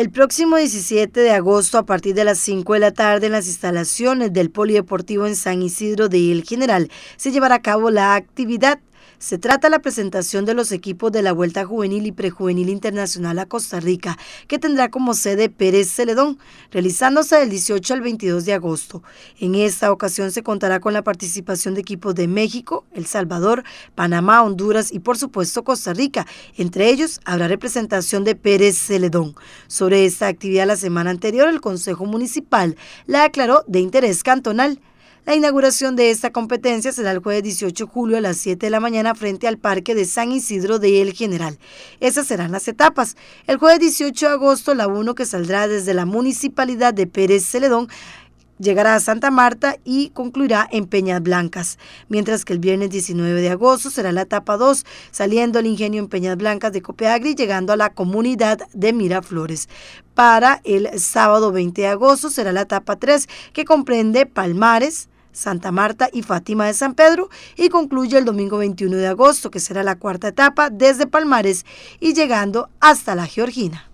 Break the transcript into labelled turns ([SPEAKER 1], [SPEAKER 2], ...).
[SPEAKER 1] El próximo 17 de agosto, a partir de las 5 de la tarde, en las instalaciones del Polideportivo en San Isidro de El General, se llevará a cabo la actividad se trata la presentación de los equipos de la Vuelta Juvenil y Prejuvenil Internacional a Costa Rica, que tendrá como sede Pérez Celedón, realizándose del 18 al 22 de agosto. En esta ocasión se contará con la participación de equipos de México, El Salvador, Panamá, Honduras y por supuesto Costa Rica. Entre ellos habrá representación de Pérez Celedón. Sobre esta actividad la semana anterior el Consejo Municipal la aclaró de interés cantonal. La inauguración de esta competencia será el jueves 18 de julio a las 7 de la mañana frente al Parque de San Isidro de El General. Esas serán las etapas. El jueves 18 de agosto, la 1 que saldrá desde la Municipalidad de Pérez Celedón llegará a Santa Marta y concluirá en Peñas Blancas, mientras que el viernes 19 de agosto será la etapa 2, saliendo el ingenio en Peñas Blancas de Copeagri, llegando a la comunidad de Miraflores. Para el sábado 20 de agosto será la etapa 3, que comprende Palmares, Santa Marta y Fátima de San Pedro y concluye el domingo 21 de agosto, que será la cuarta etapa desde Palmares y llegando hasta la Georgina.